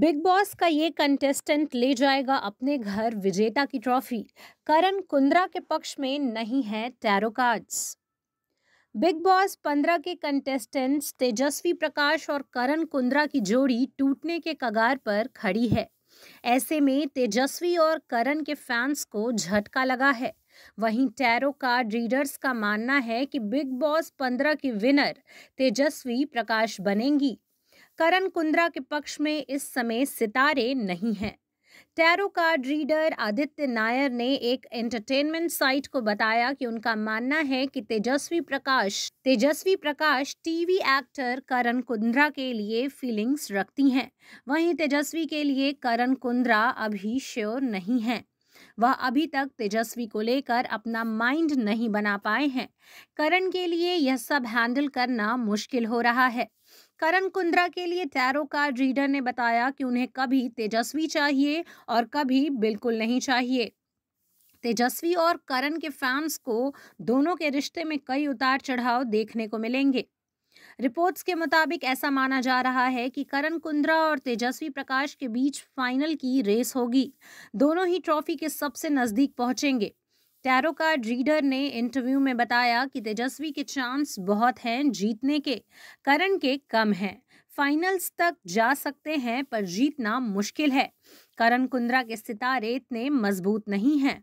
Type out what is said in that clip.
big boss का ये contestant ले जाएगा अपने घर विजेता की ट्रॉफी करण कुंद्रा के पक्ष में नहीं है टैरो कार्ड्स बिग बॉस पंद्रह के कंटेस्टेंट्स तेजस्वी प्रकाश और करण कुंद्रा की जोड़ी टूटने के कगार पर खड़ी है ऐसे में तेजस्वी और करण के फैंस को झटका लगा है वहीं टैरो कार्ड रीडर्स का मानना है कि बिग बॉस पंद्रह की विनर तेजस्वी प्रकाश बनेंगी करण कुंद्रा के पक्ष में इस समय सितारे नहीं हैं tarot card reader Aditya Nayar ने एक एंटरटेनमेंट साइट को बताया कि उनका मानना है कि तेजस्वी प्रकाश तेजस्वी प्रकाश टीवी एक्टर करण कुंद्रा के लिए फीलिंग्स रखती हैं वहीं तेजस्वी के लिए करण कुंद्रा अभी श्योर नहीं है वह अभी तक तेजस्वी को लेकर अपना माइंड नहीं बना पाए हैं करण के लिए यह सब हैंडल करना मुश्किल हो रहा है करण कुंद्रा के लिए टैरो कार्ड रीडर ने बताया कि उन्हें कभी तेजस्वी चाहिए और कभी बिल्कुल नहीं चाहिए तेजस्वी और करण के फैंस को दोनों के रिश्ते में कई उतार चढ़ाव देखने को मिलेंगे रिपोर्ट्स के मुताबिक ऐसा माना जा रहा है कि करण कुंद्रा और तेजस्वी प्रकाश के बीच फाइनल की रेस होगी दोनों ही ट्रॉफी के सबसे नज़दीक पहुंचेंगे टैरो कार्ड रीडर ने इंटरव्यू में बताया कि तेजस्वी के चांस बहुत हैं जीतने के करण के कम हैं फाइनल्स तक जा सकते हैं पर जीतना मुश्किल है करण कुंद्रा के सितारे इतने मजबूत नहीं हैं